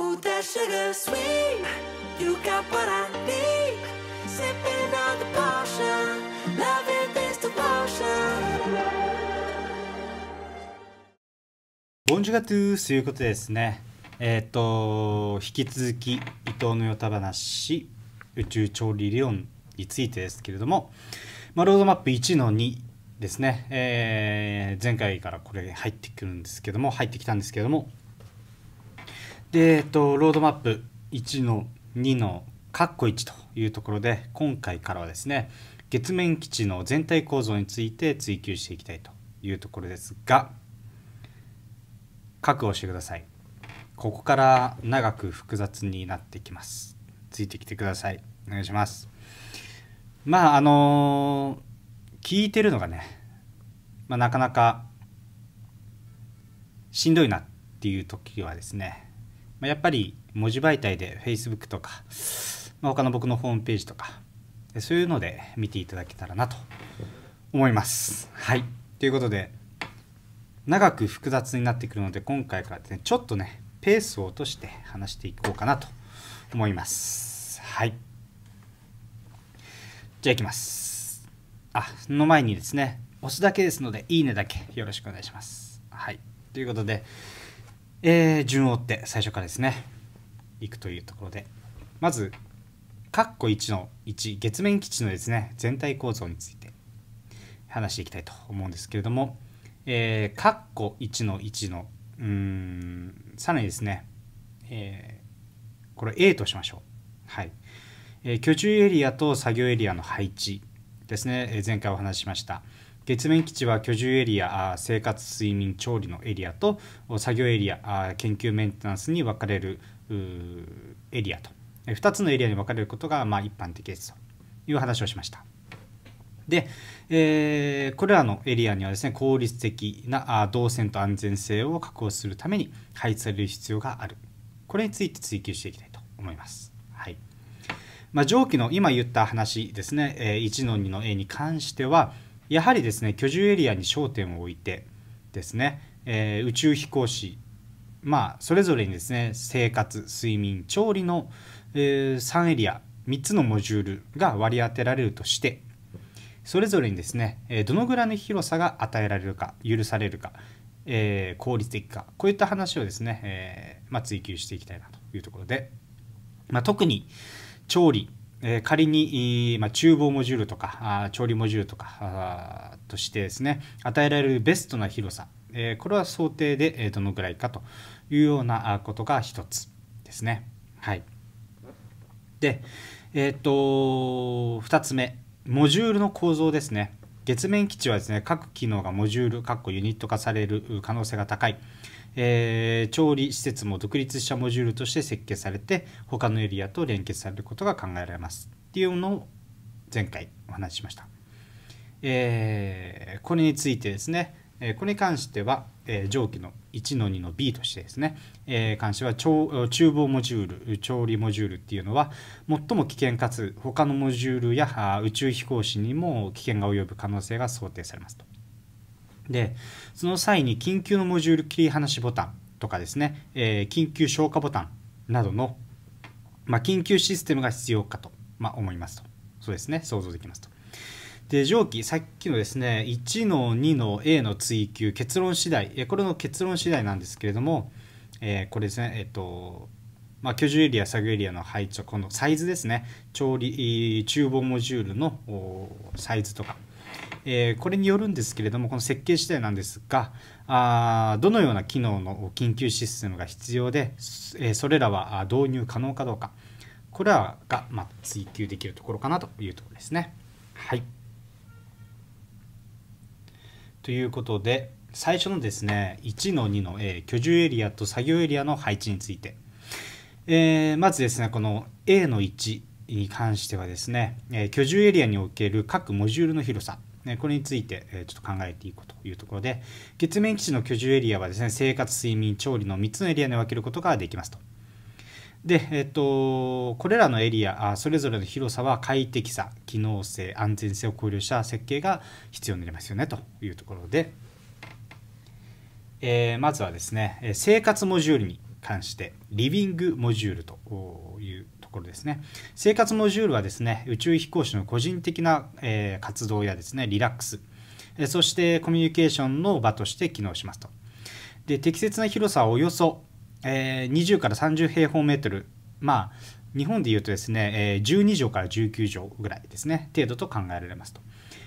O that sugar sweet, you got what I need. Sipping on the potion, loving this t h e p o t i o n ボンジュガトゥースということですね。えっ、ー、と、引き続き伊藤のヨタ話、宇宙調理理論についてですけれども、まあ、ロードマップ1の2ですね、えー、前回からこれ入ってくるんですけども、入ってきたんですけども、で、えっと、ロードマップ1の2のカッコ1というところで今回からはですね月面基地の全体構造について追求していきたいというところですが覚悟してくださいここから長く複雑になってきますついてきてくださいお願いしますまああの聞いてるのがね、まあ、なかなかしんどいなっていう時はですねまあ、やっぱり文字媒体で Facebook とか、まあ、他の僕のホームページとかそういうので見ていただけたらなと思います。はいということで長く複雑になってくるので今回からですねちょっとねペースを落として話していこうかなと思います。はいじゃあいきます。あその前にですね押すだけですのでいいねだけよろしくお願いします。はいということでえー、順を追って最初からですねいくというところでまず括弧1の1月面基地のですね全体構造について話していきたいと思うんですけれども括弧、えー、1の1のうんさらにですね、えー、これ A としましょうはい、えー、居住エリアと作業エリアの配置ですね、え前回お話ししました月面基地は居住エリア生活睡眠調理のエリアと作業エリア研究メンテナンスに分かれるエリアと2つのエリアに分かれることがまあ一般的ですという話をしました。で、えー、これらのエリアにはですね効率的な動線と安全性を確保するために配置される必要があるこれについて追求していきたいと思います。はいまあ、上記の今言った話ですね、え1の2の A に関してはやはりですね居住エリアに焦点を置いてですね、えー、宇宙飛行士まあそれぞれにですね生活睡眠調理の、えー、3エリア3つのモジュールが割り当てられるとしてそれぞれにですね、えどのぐらいの広さが与えられるか許されるか、えー、効率的かこういった話をですね、えー、まあ、追求していきたいなというところで、まあ、特に調理えー、仮に、まあ、厨房モジュールとか調理モジュールとかとしてですね与えられるベストな広さ、えー、これは想定でどのぐらいかというようなことが1つですね。はい、で、えー、っと2つ目モジュールの構造ですね。月面基地はですね各機能がモジュール、ユニット化される可能性が高い。えー、調理施設も独立したモジュールとして設計されて他のエリアと連結されることが考えられますっていうのを前回お話ししました、えー、これについてですねこれに関しては、えー、上記の1の2の B としてですね、えー、関しては厨房モジュール調理モジュールっていうのは最も危険かつ他のモジュールや宇宙飛行士にも危険が及ぶ可能性が想定されますとでその際に緊急のモジュール切り離しボタンとかですね、えー、緊急消化ボタンなどの、まあ、緊急システムが必要かと、まあ、思いますとそうですね想像できますとで上記さっきのですね1の2の A の追求結論次第これの結論次第なんですけれども、えー、これですねえっ、ー、とまあ、居住エリア、作業エリアの配置、このサイズですね、調理、厨房モジュールのサイズとか、えー、これによるんですけれどもこの設計次第なんですがあどのような機能の緊急システムが必要で、えそれらは導入可能かどうかこれらが、ま追求できるところかなというところですね。はいということで最初のですね1の2の、え居住エリアと作業エリアの配置について、えー、まずですねこの A の1に関してはですね、え居住エリアにおける各モジュールの広さこれについてちょっと考えていこうというところで月面基地の居住エリアはですね生活睡眠調理の3つのエリアに分けることができますと。で、えっと、これらのエリアそれぞれの広さは快適さ機能性安全性を考慮した設計が必要になりますよねというところで、えー、まずはですね生活モジュールに関してリビングモジュールというころですね生活モジュールはですね宇宙飛行士の個人的な、えー、活動やですねリラックス、えー、そしてコミュニケーションの場として機能しますとで適切な広さはおよそ、えー、20から30平方メートルまあ日本でいうとですね、えー、12畳から19畳ぐらいですね程度と考えられますと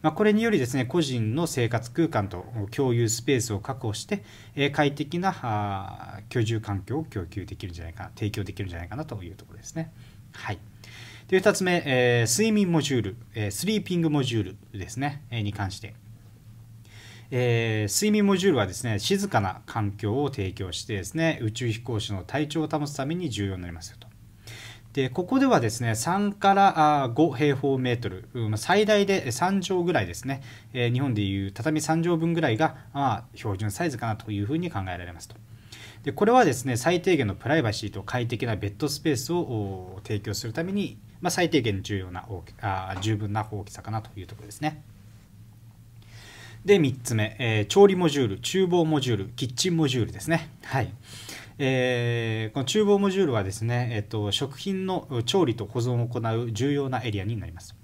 まあ、これによりですね個人の生活空間と共有スペースを確保して、えー、快適な居住環境を供給できるんじゃないかな提供できるんじゃないかなというところですね。はいで2つ目、えー、睡眠モジュール、えー、スリーピングモジュールですね、えー、に関して、えー、睡眠モジュールはですね静かな環境を提供してですね宇宙飛行士の体調を保つために重要になりますよとでここではですね3から5平方メートル、ま最大で3畳ぐらいですね、えー、日本でいう畳3畳分ぐらいが、まあ、標準サイズかなというふうに考えられますと。でこれはですね最低限のプライバシーと快適なベッドスペースを提供するために、まあ、最低限重要な大きあ十分な大きさかなというところですね。で3つ目、えー、調理モジュール厨房モジュールキッチンモジュールですね。はいえー、この厨房モジュールはですね、えっと、と食品の調理と保存を行う重要なエリアになります。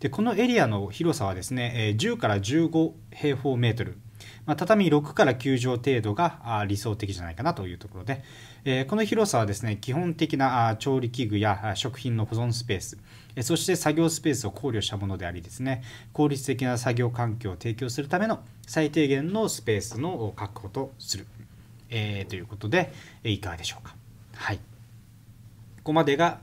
でこのエリアの広さはですね、えー、10から15平方メートルまあ、畳6から9畳程度が理想的じゃないかなというところで、えこの広さはですね基本的な調理器具や食品の保存スペースそして作業スペースを考慮したものでありですね効率的な作業環境を提供するための最低限のスペースの確保とする、えということでいかがでしょうか。はいここまでが、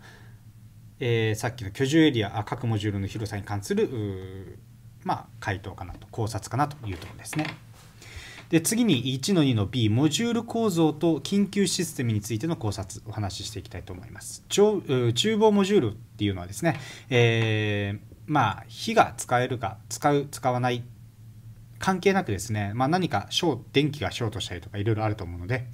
えー、さっきの居住エリア各モジュールの広さに関するまあ、回答かなと考察かなというところですね。で次に1の2の B モジュール構造と緊急システムについての考察お話ししていきたいと思います厨房モジュールっていうのはですね、えー、まあ火が使えるか使う使わない関係なくですね、まあ、何かシ電気がショートしたりとかいろいろあると思うので、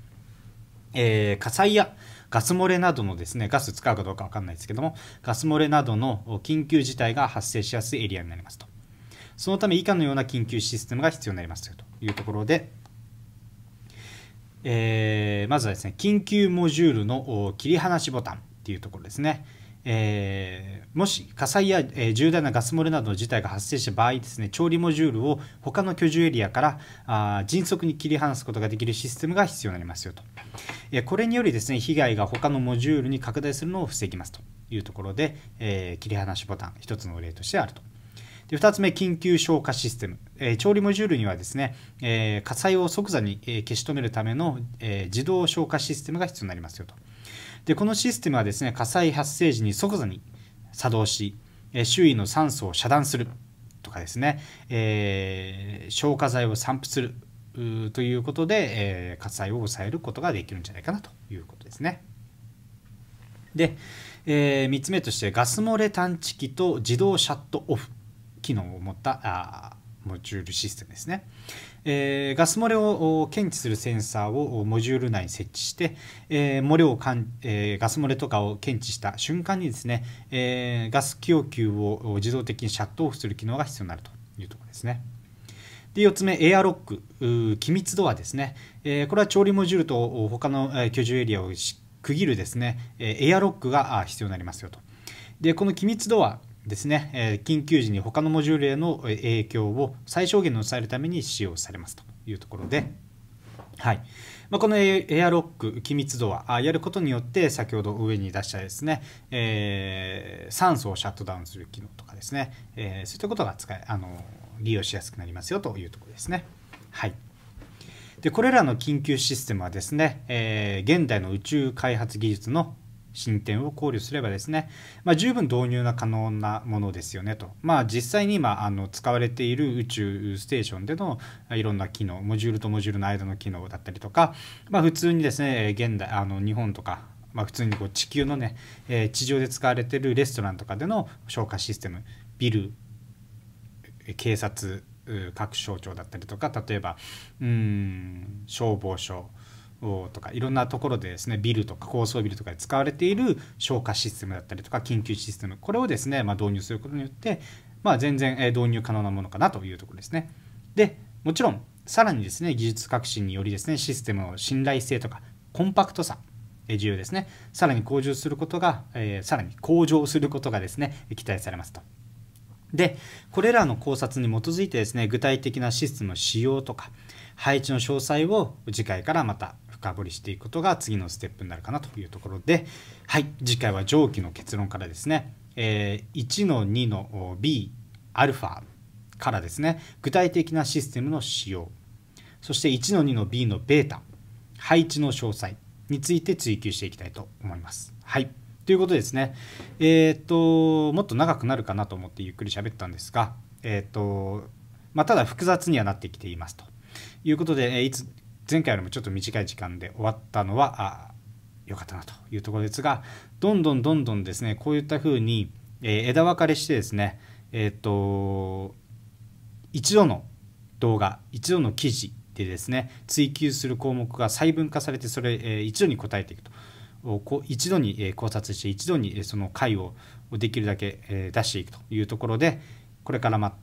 えー、火災やガス漏れなどのですねガス使うかどうか分かんないですけどもガス漏れなどの緊急事態が発生しやすいエリアになりますと。そのため以下のような緊急システムが必要になりますというところで、えー、まずはですね、緊急モジュールの切り離しボタンというところですね。えー、もし火災や、えー、重大なガス漏れなどの事態が発生した場合ですね調理モジュールを他の居住エリアからあ迅速に切り離すことができるシステムが必要になりますよと、えー、これによりですね被害が他のモジュールに拡大するのを防ぎますというところで、え切り離しボタン1つの例としてあると。で2つ目、緊急消火システム。えー、調理モジュールにはですね、えー、火災を即座に、え消し止めるための、え自動消火システムが必要になりますよと。で、このシステムはですね、火災発生時に即座に作動し、え周囲の酸素を遮断するとかですね、え消火剤を散布するということで、え火災を抑えることができるんじゃないかなということですね。で、えー、3つ目としてガス漏れ探知機と自動シャットオフ機能を持ったあモジュールシステムですね、えー、ガス漏れを検知するセンサーをモジュール内に設置して、えー、漏れをかん、えー、ガス漏れとかを検知した瞬間にですね、えガス供給を自動的にシャットオフする機能が必要になるというところですね。で4つ目、エアロック、機密ドアですね、えこれは調理モジュールと他の居住エリアを区切るですね、エアロックが必要になりますよと。でこの機密ドアですね、え緊急時に他のモジュールへの影響を最小限に抑えるために使用されますというところで、はいまあ、このエアロック、機密度はやることによって先ほど上に出したですね、えー、酸素をシャットダウンする機能とかですね、えー、そういったことが使いあの利用しやすくなりますよというところですね。はいでこれらの緊急システムはですね、えー、現代の宇宙開発技術の進展を考慮すればですね、まあ、十分導入が可能なものですよねと、まあ、実際に今あの使われている宇宙ステーションでのいろんな機能モジュールとモジュールの間の機能だったりとか、まあ、普通にですね現代あの日本とかまあ、普通にこう地球のね、えー、地上で使われてるレストランとかでの消火システムビル警察各省庁だったりとか例えばうん消防署とかいろんなところでですねビルとか高層ビルとかで使われている消火システムだったりとか緊急システムこれをですね、まあ、導入することによって、まあ、全然導入可能なものかなというところですね。でもちろんさらにですね技術革新によりですねシステムの信頼性とかコンパクトさ重要ですねさらに向上することが、えさらに向上することがですね期待されますと。でこれらの考察に基づいてですね具体的なシステムの使用とか配置の詳細を次回からまた深掘りしていくことが次のステップになるかなというところではい次回は上記の結論からですね、えー、1の2の B アルファからですね具体的なシステムの使用そして1の2の B のベータ配置の詳細について追求していきたいと思います。はいということですね、えー、っともっと長くなるかなと思ってゆっくり喋ったんですが、えー、っとまあ、ただ複雑にはなってきていますということで、えいつ前回よりもちょっと短い時間で終わったのは良かったなというところですがどんどんどんどんですねこういったふうに、えー、枝分かれしてですねえっ、ー、と一度の動画一度の記事でですね追求する項目が細分化されてそれ、えー、一度に答えていくと一度に考察して一度にその回をできるだけ出していくというところでこれからま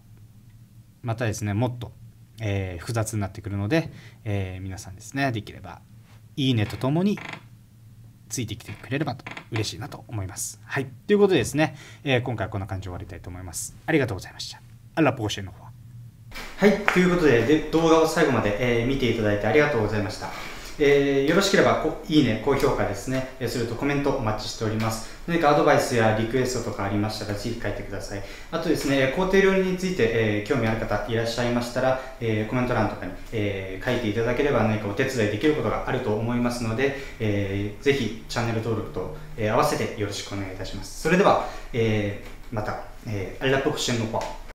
またですねもっとえー、複雑になってくるので、えー、皆さんですねできれば「いいね」とともについてきてくれればと嬉しいなと思います。はい。ということでですね、えー、今回はこんな感じで終わりたいと思います。ありがとうございました。アラポーシェの方は。はい。ということでで動画を最後まで、えー、見ていただいてありがとうございました。えー、よろしければいいね、高評価ですね、えー、それとコメントお待ちしております。何かアドバイスやリクエストとかありましたら、ぜひ書いてください。あとですね、工程料理について、えー、興味ある方いらっしゃいましたら、えー、コメント欄とかに、えー、書いていただければ何かお手伝いできることがあると思いますので、えー、ぜひチャンネル登録と、えー、合わせてよろしくお願いいたします。それでは、えー、また、えー、ありがとうございました。